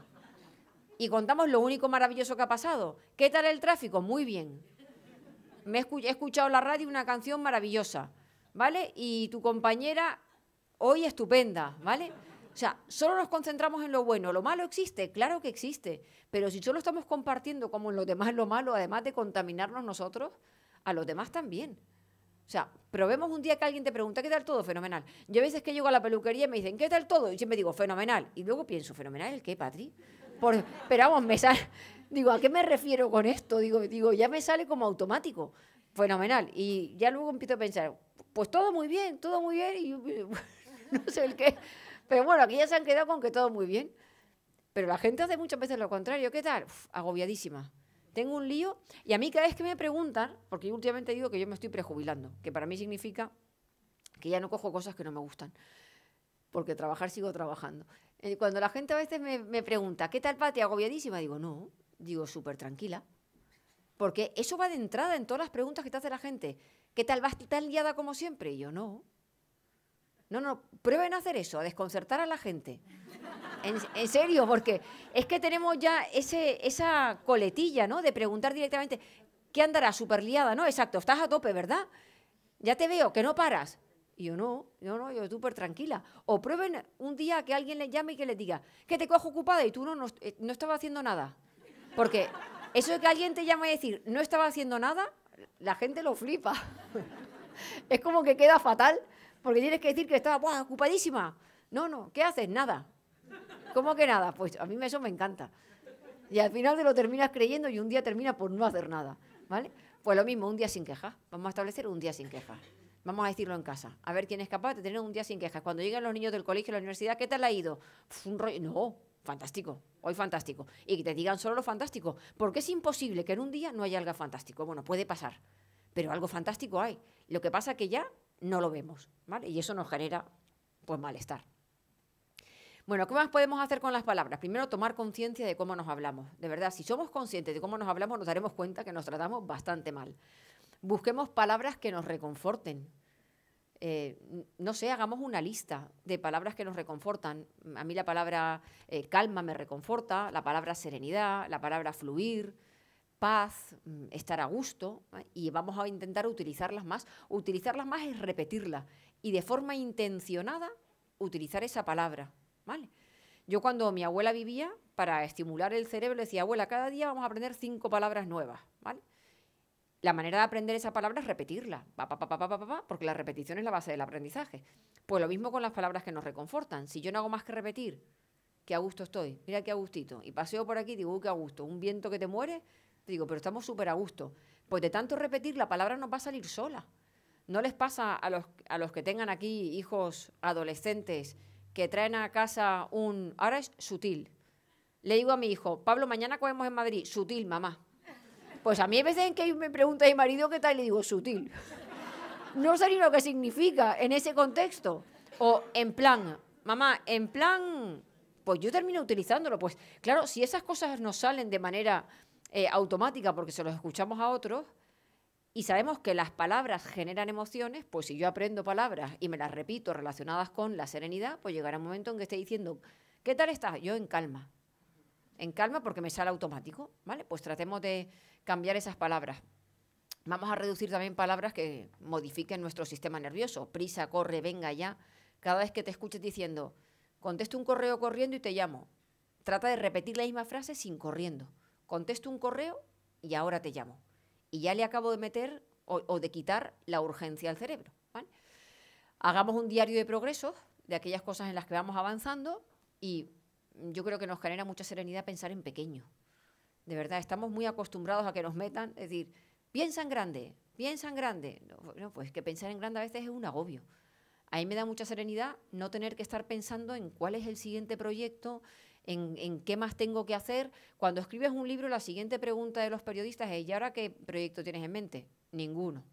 Y contamos lo único maravilloso que ha pasado. ¿Qué tal el tráfico? Muy bien. Me he escuchado la radio una canción maravillosa, ¿vale? Y tu compañera hoy estupenda, ¿vale? O sea, solo nos concentramos en lo bueno. ¿Lo malo existe? Claro que existe. Pero si solo estamos compartiendo como en los demás lo malo, además de contaminarnos nosotros, a los demás también. O sea, probemos un día que alguien te pregunta, ¿qué tal todo? Fenomenal. Yo a veces que llego a la peluquería y me dicen, ¿qué tal todo? Y siempre digo, fenomenal. Y luego pienso, ¿fenomenal el qué, Patri? Por, pero vamos, me sale, digo, ¿a qué me refiero con esto? Digo, digo, ya me sale como automático. Fenomenal. Y ya luego empiezo a pensar, pues todo muy bien, todo muy bien. Y no sé el qué. Pero bueno, aquí ya se han quedado con que todo muy bien. Pero la gente hace muchas veces lo contrario. ¿Qué tal? agobiadísima. Tengo un lío. Y a mí cada vez que me preguntan, porque yo últimamente digo que yo me estoy prejubilando, que para mí significa que ya no cojo cosas que no me gustan. Porque trabajar sigo trabajando. Eh, cuando la gente a veces me, me pregunta, ¿qué tal, Pati? ¿Agobiadísima? Digo, no. Digo, súper tranquila. Porque eso va de entrada en todas las preguntas que te hace la gente. ¿Qué tal vas tan liada como siempre? Y yo no. No, no, prueben a hacer eso, a desconcertar a la gente. En, serio, porque es que tenemos ya ese, esa coletilla, ¿no? De preguntar directamente, ¿qué andará? super liada, ¿no? Exacto, estás a tope, ¿verdad? Ya te veo, que no paras. Y yo no, yo no, yo súper tranquila. O prueben un día que alguien les llame y que les diga, que te cojo ocupada y tú no, no, eh, no estaba haciendo nada. Porque eso de que alguien te llama y decir, no estaba haciendo nada, la gente lo flipa. es como que queda fatal porque tienes que decir que estaba ocupadísima. No, no, ¿qué haces? Nada. ¿Cómo que nada? Pues a mí eso me encanta. Y al final te lo terminas creyendo y un día termina por no hacer nada, ¿vale? Pues lo mismo, un día sin quejas. Vamos a establecer un día sin quejas. Vamos a decirlo en casa. A ver quién es capaz de tener un día sin quejas. Cuando llegan los niños del colegio, la universidad, ¿qué tal ha ido? No, fantástico. Hoy fantástico. Y que te digan solo lo fantástico. Porque es imposible que en un día no haya algo fantástico. Bueno, puede pasar. Pero algo fantástico hay. Lo que pasa que ya no lo vemos, ¿vale? Y eso nos genera, pues, malestar. Bueno, ¿qué más podemos hacer con las palabras? Primero, tomar conciencia de cómo nos hablamos. De verdad, si somos conscientes de cómo nos hablamos, nos daremos cuenta que nos tratamos bastante mal. Busquemos palabras que nos reconforten. Eh, no sé, hagamos una lista de palabras que nos reconfortan. A mí la palabra eh, calma me reconforta, la palabra serenidad, la palabra fluir, paz, mm, estar a gusto, ¿ah? y vamos a intentar utilizarlas más. Utilizarlas más es repetirlas y de forma intencionada utilizar esa palabra, ¿vale? Yo cuando mi abuela vivía, para estimular el cerebro, decía, abuela, cada día vamos a aprender cinco palabras nuevas, ¿vale? La manera de aprender esa palabra es repetirla, porque la repetición es la base del aprendizaje. Pues lo mismo con las palabras que nos reconfortan. Si yo no hago más que repetir, qué a gusto estoy, mira qué a gustito, y paseo por aquí, digo, qué a gusto, un viento que te muere, Digo, pero estamos súper a gusto. Pues de tanto repetir, la palabra no va a salir sola. ¿No les pasa a los, a los que tengan aquí hijos adolescentes que traen a casa un... Ahora es sutil. Le digo a mi hijo, Pablo, mañana comemos en Madrid. Sutil, mamá. Pues a mí a veces en que me pregunta mi marido qué tal y le digo, sutil. No sé lo que significa en ese contexto. O en plan, mamá, en plan... Pues yo termino utilizándolo. Pues claro, si esas cosas nos salen de manera eh, automática porque se los escuchamos a otros y sabemos que las palabras generan emociones, pues si yo aprendo palabras y me las repito relacionadas con la serenidad, pues llegará un momento en que esté diciendo, ¿qué tal estás? Yo en calma. En calma porque me sale automático, ¿vale? Pues tratemos de cambiar esas palabras. Vamos a reducir también palabras que modifiquen nuestro sistema nervioso. Prisa, corre, venga ya. Cada vez que te escuches diciendo, contesto un correo corriendo y te llamo. Trata de repetir la misma frase sin corriendo contesto un correo y ahora te llamo. Y ya le acabo de meter o, de quitar la urgencia al cerebro. Hagamos un diario de progresos de aquellas cosas en las que vamos avanzando y yo creo que nos genera mucha serenidad pensar en pequeño. De verdad, estamos muy acostumbrados a que nos metan, es decir, piensa en grande, piensa en grande. pues que pensar en grande a veces es un agobio. A mí me da mucha serenidad no tener que estar pensando en cuál es el siguiente proyecto, en, qué más tengo que hacer. Cuando escribes un libro, la siguiente pregunta de los periodistas es, ¿y ahora qué proyecto tienes en mente? Ninguno.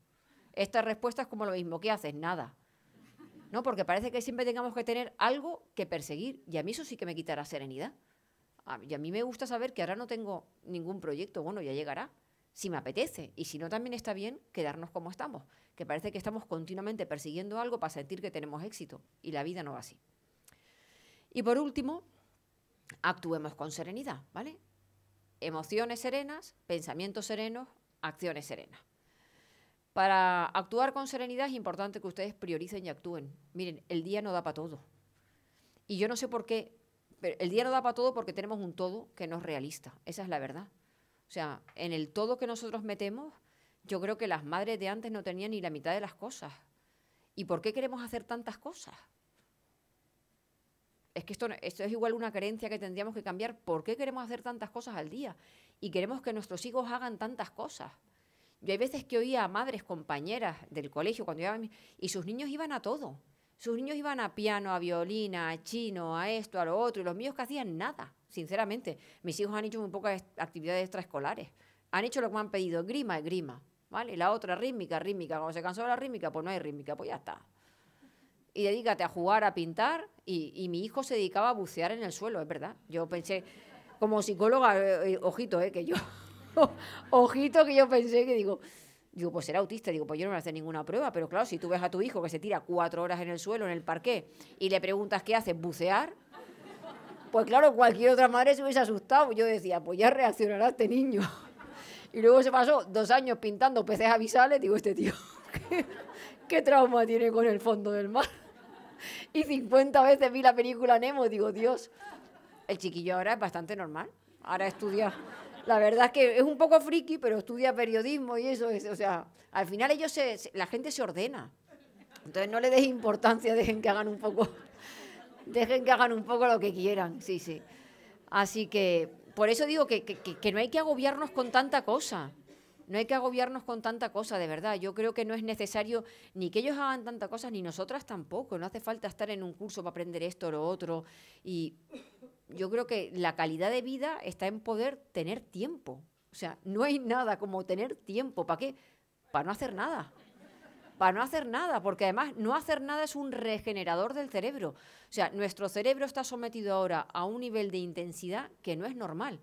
Esta respuesta es como lo mismo, ¿qué haces? Nada. ¿No? Porque parece que siempre tengamos que tener algo que perseguir y a mí eso sí que me quitará serenidad. y a mí me gusta saber que ahora no tengo ningún proyecto, bueno, ya llegará, si me apetece. Y si no, también está bien quedarnos como estamos, que parece que estamos continuamente persiguiendo algo para sentir que tenemos éxito y la vida no va así. Y por último, actuemos con serenidad, ¿vale? Emociones serenas, pensamientos serenos, acciones serenas. Para actuar con serenidad es importante que ustedes prioricen y actúen. Miren, el día no da para todo. Y yo no sé por qué, pero el día no da para todo porque tenemos un todo que no es realista. Esa es la verdad. O sea, en el todo que nosotros metemos, yo creo que las madres de antes no tenían ni la mitad de las cosas. ¿Y por qué queremos hacer tantas cosas? es que esto, es igual una creencia que tendríamos que cambiar. ¿Por qué queremos hacer tantas cosas al día? Y queremos que nuestros hijos hagan tantas cosas. Yo hay veces que oía a madres, compañeras del colegio, cuando y sus niños iban a todo. Sus niños iban a piano, a violina, a chino, a esto, a lo otro, y los míos que hacían nada, sinceramente. Mis hijos han hecho muy pocas actividades extraescolares. Han hecho lo que me han pedido, grima, grima, ¿vale? La otra, rítmica, rítmica. Cuando se cansó de la rítmica, pues no hay rítmica, pues ya está y dedícate a jugar, a pintar. Y, y, mi hijo se dedicaba a bucear en el suelo, es verdad. Yo pensé, como psicóloga, eh, eh, ojito, eh, que yo, ojito que yo pensé que digo, digo, pues era autista. Digo, pues yo no me voy hacer ninguna prueba. Pero claro, si tú ves a tu hijo que se tira cuatro horas en el suelo, en el parqué, y le preguntas qué hace, bucear, pues claro, cualquier otra madre se hubiese asustado. Pues yo decía, pues ya reaccionará este niño. Y luego se pasó dos años pintando peces avisales, Digo, este tío, ¿Qué trauma tiene con el fondo del mar? y 50 veces vi la película Nemo, digo, Dios, el chiquillo ahora es bastante normal. Ahora estudia. La verdad es que es un poco friki, pero estudia periodismo y eso. Es, o sea, al final ellos la gente se ordena. Entonces no le des importancia, dejen que hagan un poco, dejen que hagan un poco lo que quieran. Sí, sí. Así que por eso digo que, que, que no hay que agobiarnos con tanta cosa no hay que agobiarnos con tanta cosa, de verdad. Yo creo que no es necesario ni que ellos hagan tanta cosa, ni nosotras tampoco. No hace falta estar en un curso para aprender esto o lo otro. Y yo creo que la calidad de vida está en poder tener tiempo. O sea, no hay nada como tener tiempo. ¿Para qué? Para no hacer nada para no hacer nada, porque además no hacer nada es un regenerador del cerebro. O sea, nuestro cerebro está sometido ahora a un nivel de intensidad que no es normal.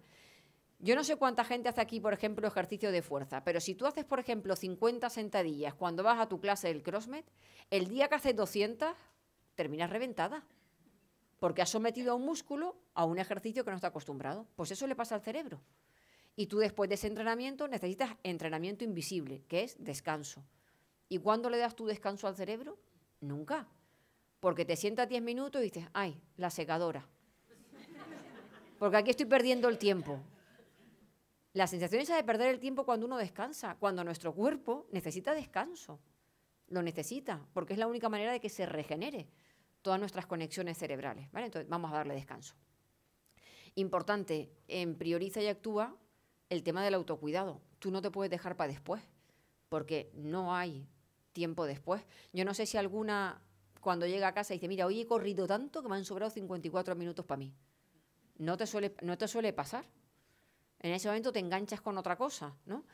Yo no sé cuánta gente hace aquí, por ejemplo, ejercicio de fuerza, pero si tú haces, por ejemplo, 50 sentadillas cuando vas a tu clase del CrossMet, el día que haces 200, terminas reventada. Porque has sometido a un músculo a un ejercicio que no está acostumbrado. Pues eso le pasa al cerebro. Y tú después de ese entrenamiento necesitas entrenamiento invisible, que es descanso. ¿Y cuándo le das tu descanso al cerebro? Nunca. Porque te sientas 10 minutos y dices, ay, la secadora. Porque aquí estoy perdiendo el tiempo la sensación esa de perder el tiempo cuando uno descansa, cuando nuestro cuerpo necesita descanso. Lo necesita, porque es la única manera de que se regenere todas nuestras conexiones cerebrales. Entonces, vamos a darle descanso. Importante, prioriza y actúa el tema del autocuidado. Tú no te puedes dejar para después, porque no hay tiempo después. Yo no sé si alguna, cuando llega a casa, dice, mira, hoy he corrido tanto que me han sobrado 54 minutos para mí. No te no te suele pasar en ese momento te enganchas con otra cosa, ¿no?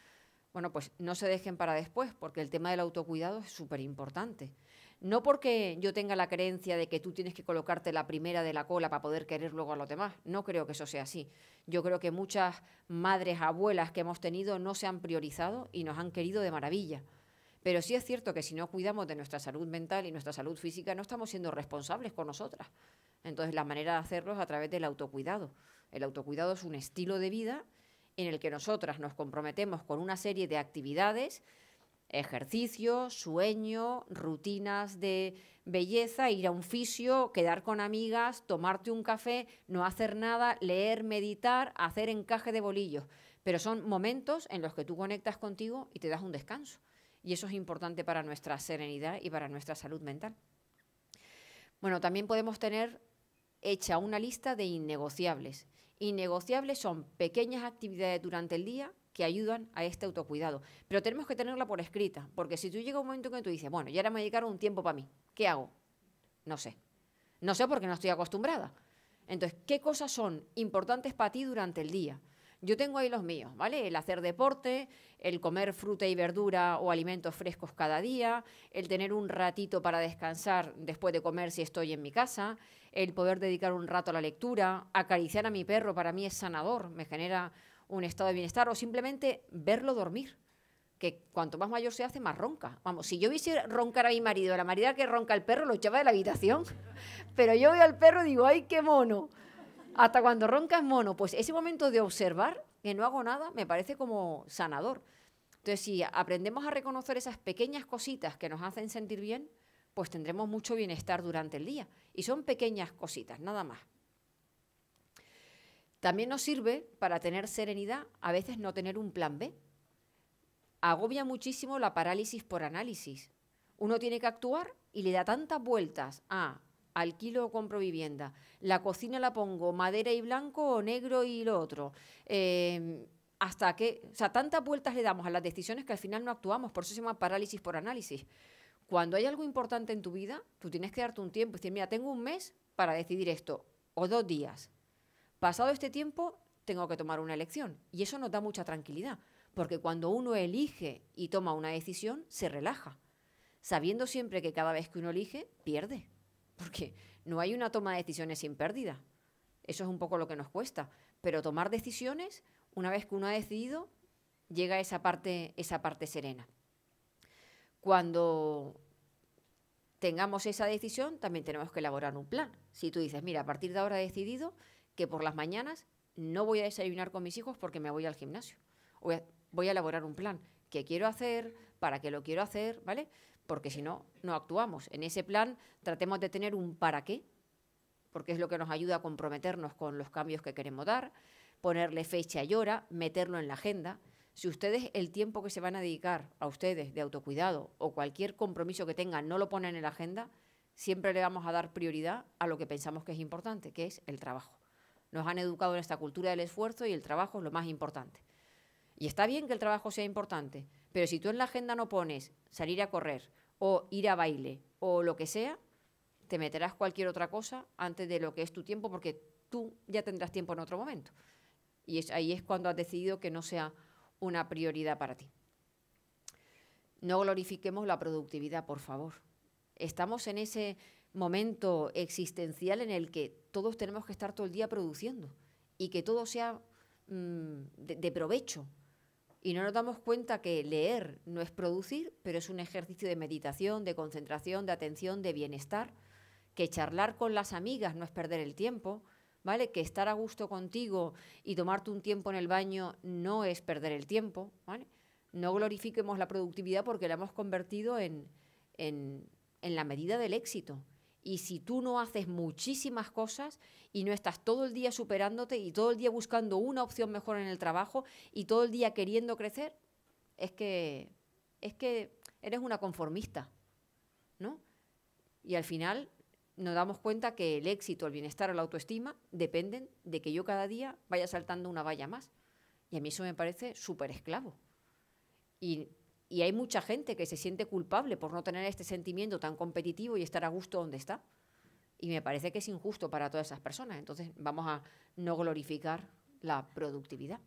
Bueno, pues no se dejen para después, porque el tema del autocuidado es súper importante. No porque yo tenga la creencia de que tú tienes que colocarte la primera de la cola para poder querer luego a los demás. No creo que eso sea así. Yo creo que muchas madres, abuelas que hemos tenido no se han priorizado y nos han querido de maravilla. Pero sí es cierto que si no cuidamos de nuestra salud mental y nuestra salud física, no estamos siendo responsables con nosotras. Entonces, la manera de hacerlo es a través del autocuidado. El autocuidado es un estilo de vida en el que nosotras nos comprometemos con una serie de actividades, ejercicio, sueño, rutinas de belleza, ir a un fisio, quedar con amigas, tomarte un café, no hacer nada, leer, meditar, hacer encaje de bolillos. Pero son momentos en los que tú conectas contigo y te das un descanso. Y eso es importante para nuestra serenidad y para nuestra salud mental. Bueno, también podemos tener hecha una lista de innegociables innegociables son pequeñas actividades durante el día que ayudan a este autocuidado. Pero tenemos que tenerla por escrita, porque si tú llega un momento en que tú dices, bueno, ya ahora me dedicaron un tiempo para mí, ¿qué hago? No sé. No sé porque no estoy acostumbrada. Entonces, ¿qué cosas son importantes para ti durante el día? Yo tengo ahí los míos, ¿vale? El hacer deporte, el comer fruta y verdura o alimentos frescos cada día, el tener un ratito para descansar después de comer si estoy en mi casa, el poder dedicar un rato a la lectura, acariciar a mi perro para mí es sanador, me genera un estado de bienestar o simplemente verlo dormir que cuanto más mayor se hace, más ronca. Vamos, si yo viese roncar a mi marido, la marida que ronca el perro lo echaba de la habitación, pero yo veo al perro y digo, ¡ay, qué mono! Hasta cuando ronca es mono. Pues ese momento de observar que no hago nada me parece como sanador. Entonces, si aprendemos a reconocer esas pequeñas cositas que nos hacen sentir bien, pues tendremos mucho bienestar durante el día. Y son pequeñas cositas, nada más. También nos sirve para tener serenidad, a veces no tener un plan B. Agobia muchísimo la parálisis por análisis. Uno tiene que actuar y le da tantas vueltas a alquilo o compro vivienda, la cocina la pongo madera y blanco o negro y lo otro. Em, hasta que, o sea, tantas vueltas le damos a las decisiones que al final no actuamos, por eso se llama parálisis por análisis. Cuando hay algo importante en tu vida, tú tienes que darte un tiempo y decir, mira, tengo un mes para decidir esto, o dos días. Pasado este tiempo, tengo que tomar una elección. Y eso nos da mucha tranquilidad, porque cuando uno elige y toma una decisión, se relaja, sabiendo siempre que cada vez que uno elige, pierde porque no hay una toma de decisiones sin pérdida. Eso es un poco lo que nos cuesta. Pero tomar decisiones, una vez que uno ha decidido, llega esa parte, esa parte serena. Cuando tengamos esa decisión, también tenemos que elaborar un plan. Si tú dices, mira, a partir de ahora he decidido que por las mañanas no voy a desayunar con mis hijos porque me voy al gimnasio. Voy a, voy a elaborar un plan. ¿Qué quiero hacer? ¿Para qué lo quiero hacer? ¿Vale? porque si no, no actuamos. En ese plan tratemos de tener un para qué, porque es lo que nos ayuda a comprometernos con los cambios que queremos dar, ponerle fecha y hora, meterlo en la agenda. Si ustedes el tiempo que se van a dedicar a ustedes de autocuidado o cualquier compromiso que tengan no lo ponen en la agenda, siempre le vamos a dar prioridad a lo que pensamos que es importante, que es el trabajo. Nos han educado en esta cultura del esfuerzo y el trabajo es lo más importante. Y está bien que el trabajo sea importante, pero si tú en la agenda no pones salir a correr o ir a baile o lo que sea, te meterás cualquier otra cosa antes de lo que es tu tiempo porque tú ya tendrás tiempo en otro momento. Y ahí es cuando has decidido que no sea una prioridad para ti. No glorifiquemos la productividad, por favor. Estamos en ese momento existencial en el que todos tenemos que estar todo el día produciendo y que todo sea mm, de provecho y no nos damos cuenta que leer no es producir, pero es un ejercicio de meditación, de concentración, de atención, de bienestar, que charlar con las amigas no es perder el tiempo, ¿vale? Que estar a gusto contigo y tomarte un tiempo en el baño no es perder el tiempo, ¿vale? No glorifiquemos la productividad porque la hemos convertido en la medida del éxito. Y si tú no haces muchísimas cosas y no estás todo el día superándote y todo el día buscando una opción mejor en el trabajo y todo el día queriendo crecer, es que, es que eres una conformista, ¿no? Y al final nos damos cuenta que el éxito, el bienestar la autoestima dependen de que yo cada día vaya saltando una valla más. Y a mí eso me parece súper esclavo. Y y hay mucha gente que se siente culpable por no tener este sentimiento tan competitivo y estar a gusto donde está. Y me parece que es injusto para todas esas personas. Entonces vamos a no glorificar la productividad.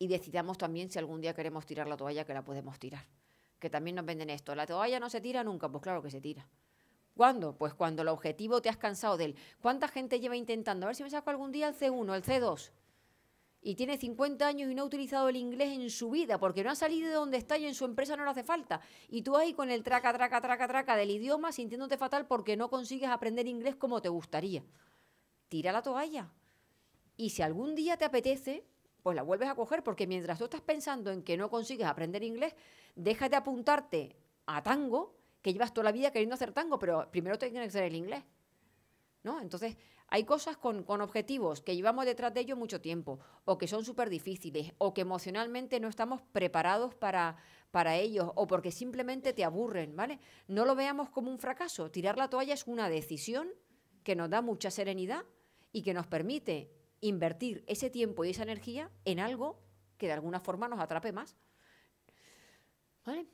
Y decidamos también si algún día queremos tirar la toalla, que la podemos tirar. Que también nos venden esto. La toalla no se tira nunca. Pues claro que se tira. ¿Cuándo? Pues cuando el objetivo te has cansado de él. ¿Cuánta gente lleva intentando? A ver si me saco algún día el C1, el C2 y tiene 50 años y no ha utilizado el inglés en su vida porque no ha salido de donde está y en su empresa no le hace falta. Y tú ahí con el traca, traca, traca, traca del idioma sintiéndote fatal porque no consigues aprender inglés como te gustaría. Tira la toalla. Y si algún día te apetece, pues la vuelves a coger porque mientras tú estás pensando en que no consigues aprender inglés, déjate apuntarte a tango, que llevas toda la vida queriendo hacer tango, pero primero tienes que hacer el inglés. ¿no? Entonces, hay cosas con, objetivos que llevamos detrás de ellos mucho tiempo, o que son súper difíciles, o que emocionalmente no estamos preparados para, para ellos, o porque simplemente te aburren, ¿vale? No lo veamos como un fracaso. Tirar la toalla es una decisión que nos da mucha serenidad y que nos permite invertir ese tiempo y esa energía en algo que de alguna forma nos atrape más. ¿Vale?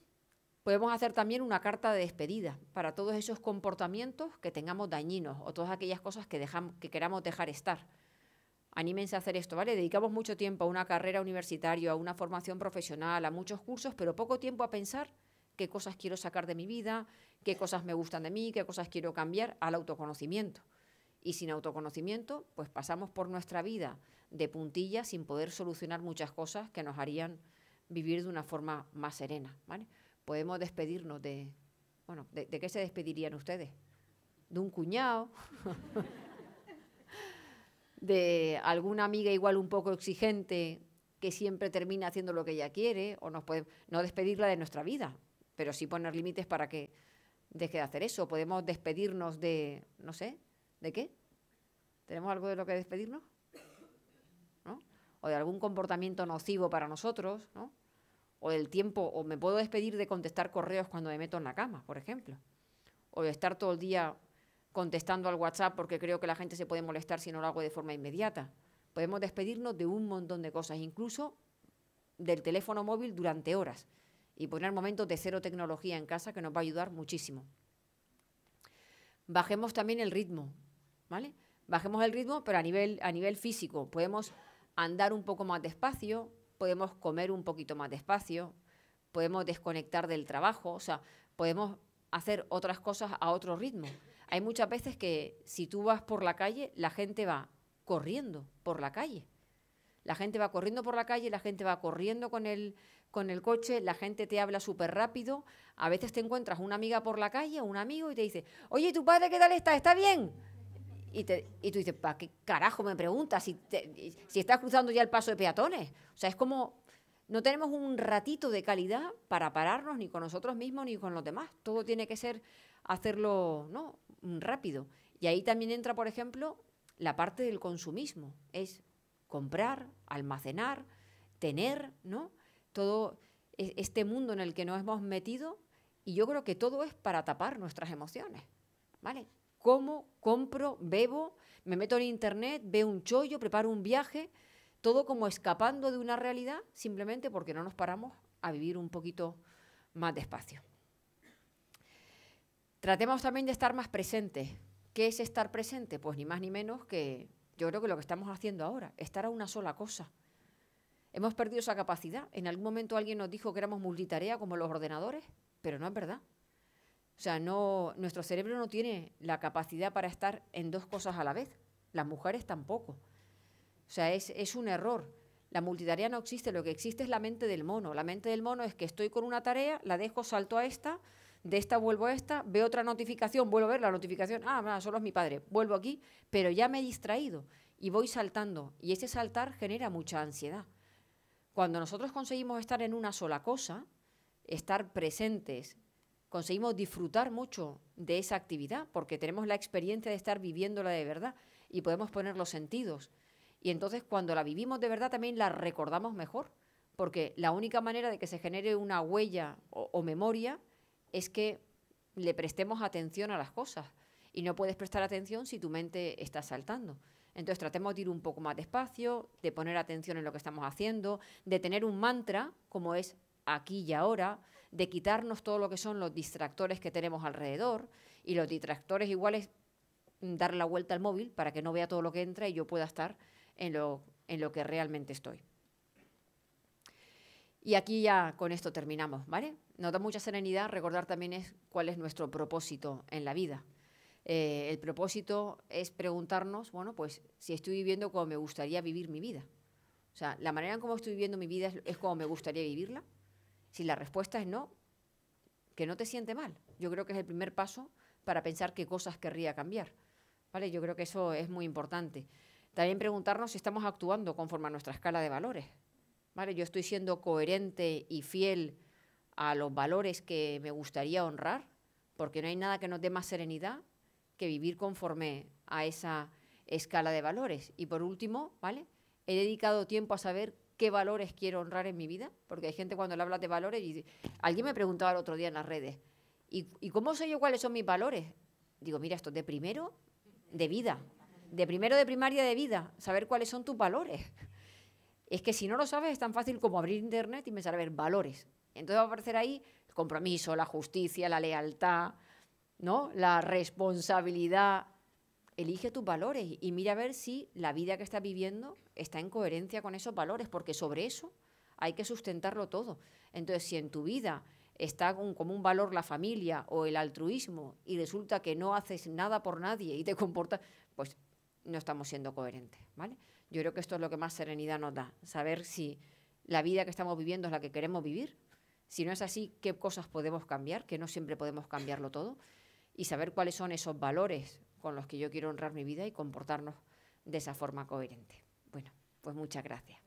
Podemos hacer también una carta de despedida para todos esos comportamientos que tengamos dañinos o todas aquellas cosas que, dejamos, que queramos dejar estar. Anímense a hacer esto, ¿vale? Dedicamos mucho tiempo a una carrera universitaria, a una formación profesional, a muchos cursos, pero poco tiempo a pensar qué cosas quiero sacar de mi vida, qué cosas me gustan de mí, qué cosas quiero cambiar, al autoconocimiento. Y sin autoconocimiento, pues pasamos por nuestra vida de puntillas sin poder solucionar muchas cosas que nos harían vivir de una forma más serena. ¿vale? podemos despedirnos de, bueno, ¿de, qué se despedirían ustedes? ¿De un cuñado? ¿De alguna amiga igual un poco exigente que siempre termina haciendo lo que ella quiere? ¿O nos puede, no despedirla de nuestra vida, pero sí poner límites para que deje de hacer eso? ¿Podemos despedirnos de, no sé, de qué? ¿Tenemos algo de lo que despedirnos? ¿No? ¿O de algún comportamiento nocivo para nosotros? ¿No? o del tiempo, o me puedo despedir de contestar correos cuando me meto en la cama, por ejemplo, o de estar todo el día contestando al WhatsApp porque creo que la gente se puede molestar si no lo hago de forma inmediata. Podemos despedirnos de un montón de cosas, incluso del teléfono móvil durante horas y poner momentos de cero tecnología en casa que nos va a ayudar muchísimo. Bajemos también el ritmo, ¿vale? Bajemos el ritmo, pero a nivel, a nivel físico. Podemos andar un poco más despacio, podemos comer un poquito más despacio, podemos desconectar del trabajo, o sea, podemos hacer otras cosas a otro ritmo. Hay muchas veces que si tú vas por la calle, la gente va corriendo por la calle. La gente va corriendo por la calle, la gente va corriendo con el, coche, la gente te habla súper rápido. A veces te encuentras una amiga por la calle, un amigo, y te dice, oye, ¿tu padre qué tal está? ¿Está bien? Y, tú dices, ¿para qué carajo me preguntas si, estás cruzando ya el paso de peatones? O sea, es como, no tenemos un ratito de calidad para pararnos ni con nosotros mismos ni con los demás. Todo tiene que ser hacerlo ¿no? rápido. Y ahí también entra, por ejemplo, la parte del consumismo. Es comprar, almacenar, tener, ¿no? Todo e, este mundo en el que nos hemos metido y yo creo que todo es para tapar nuestras emociones, ¿vale? como, compro, bebo, me meto en internet, veo un chollo, preparo un viaje, todo como escapando de una realidad simplemente porque no nos paramos a vivir un poquito más despacio. Tratemos también de estar más presentes. ¿Qué es estar presente? Pues ni más ni menos que yo creo que lo que estamos haciendo ahora, estar a una sola cosa. Hemos perdido esa capacidad. En algún momento alguien nos dijo que éramos multitarea como los ordenadores, pero no es verdad. O sea, no, nuestro cerebro no tiene la capacidad para estar en dos cosas a la vez. Las mujeres tampoco. O sea, es, un error. La multitarea no existe, lo que existe es la mente del mono. La mente del mono es que estoy con una tarea, la dejo, salto a esta, de esta vuelvo a esta, veo otra notificación, vuelvo a ver la notificación, ah, solo es mi padre, vuelvo aquí, pero ya me he distraído y voy saltando. Y ese saltar genera mucha ansiedad. Cuando nosotros conseguimos estar en una sola cosa, estar presentes, conseguimos disfrutar mucho de esa actividad, porque tenemos la experiencia de estar viviéndola de verdad y podemos poner los sentidos. Y entonces cuando la vivimos de verdad también la recordamos mejor, porque la única manera de que se genere una huella o, memoria es que le prestemos atención a las cosas. Y no puedes prestar atención si tu mente está saltando. Entonces tratemos de ir un poco más despacio, de poner atención en lo que estamos haciendo, de tener un mantra como es aquí y ahora, de quitarnos todo lo que son los distractores que tenemos alrededor y los distractores igual es mm, dar la vuelta al móvil para que no vea todo lo que entra y yo pueda estar en lo, en lo que realmente estoy. Y aquí ya con esto terminamos, ¿vale? Nos da mucha serenidad recordar también es cuál es nuestro propósito en la vida. Eh, el propósito es preguntarnos, bueno, pues si estoy viviendo como me gustaría vivir mi vida. O sea, la manera en cómo estoy viviendo mi vida es como me gustaría vivirla. Si la respuesta es no, que no te siente mal. Yo creo que es el primer paso para pensar qué cosas querría cambiar. ¿Vale? Yo creo que eso es muy importante. También preguntarnos si estamos actuando conforme a nuestra escala de valores. ¿Vale? Yo estoy siendo coherente y fiel a los valores que me gustaría honrar, porque no hay nada que nos dé más serenidad que vivir conforme a esa escala de valores. Y por último, ¿vale? He dedicado tiempo a saber qué valores quiero honrar en mi vida, porque hay gente cuando le habla de valores y alguien me preguntaba el otro día en las redes, ¿y, cómo sé yo cuáles son mis valores? Digo, mira, esto de primero de vida, de primero de primaria de vida, saber cuáles son tus valores. Es que si no lo sabes es tan fácil como abrir internet y empezar a ver valores. Entonces va a aparecer ahí el compromiso, la justicia, la lealtad, ¿no? la responsabilidad, elige tus valores y mira a ver si la vida que estás viviendo está en coherencia con esos valores, porque sobre eso hay que sustentarlo todo. Entonces, si en tu vida está como un valor la familia o el altruismo y resulta que no haces nada por nadie y te comportas, pues no estamos siendo coherentes, ¿vale? Yo creo que esto es lo que más serenidad nos da, saber si la vida que estamos viviendo es la que queremos vivir, si no es así, qué cosas podemos cambiar, que no siempre podemos cambiarlo todo, y saber cuáles son esos valores con los que yo quiero honrar mi vida y comportarnos de esa forma coherente. Bueno, pues muchas gracias.